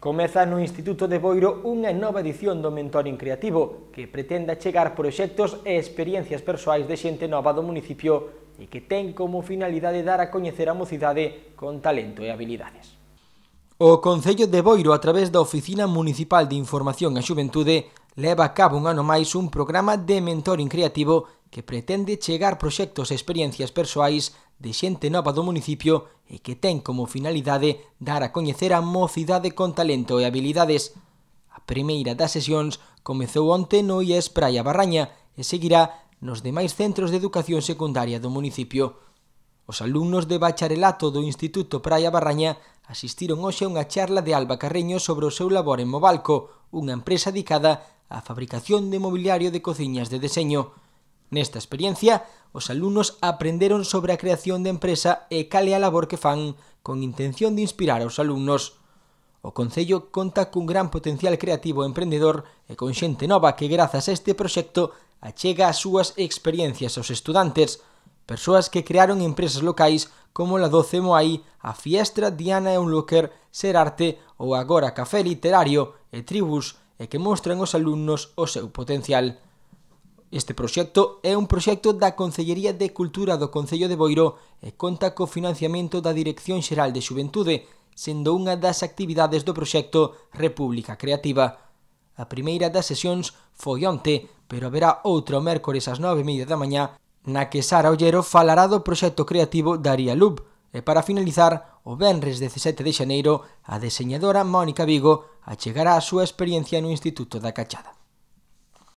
Comeza no Instituto de Boiro unha nova edición do Mentoring Creativo que pretenda chegar proxectos e experiencias persoais de xente nova do municipio e que ten como finalidade dar a coñecer a mocidade con talento e habilidades. O Concello de Boiro, a través da Oficina Municipal de Información a Xuventude, leva a cabo un ano máis un programa de mentoring creativo que pretende chegar proxectos e experiencias persoais de xente nova do municipio e que ten como finalidade dar a coñecer a mocidade con talento e habilidades. A primeira das sesións comezou onte no IES Praia Barraña e seguirá nos demais centros de educación secundaria do municipio. Os alumnos de bacharelato do Instituto Praia Barraña asistiron hoxe a unha charla de Alba Carreño sobre o seu labor en Mobalco, unha empresa dedicada á fabricación de mobiliario de cociñas de deseño. Nesta experiencia, os alumnos aprenderon sobre a creación de empresa e cal é a labor que fan con intención de inspirar aos alumnos. O Concello conta cun gran potencial creativo e emprendedor e con xente nova que grazas a este proxecto achega as súas experiencias aos estudantes, persoas que crearon empresas locais como la 12 Moai, a Fiestra Diana e un Locker, Arte ou agora Café Literario e Tribus e que mostran aos alumnos o seu potencial. Este proxecto é un proxecto da Concellería de Cultura do Concello de Boiró e conta co financiamento da Dirección Xeral de Xuventude, sendo unha das actividades do proxecto República Creativa. A primeira das sesións foi onte, pero haberá outro mércores ás media da mañá, na que Sara Ollero falará do proxecto creativo Daría Lub, e para finalizar, o venres 17 de xaneiro, a deseñadora Mónica Vigo achegará a súa experiencia no Instituto da Cachada.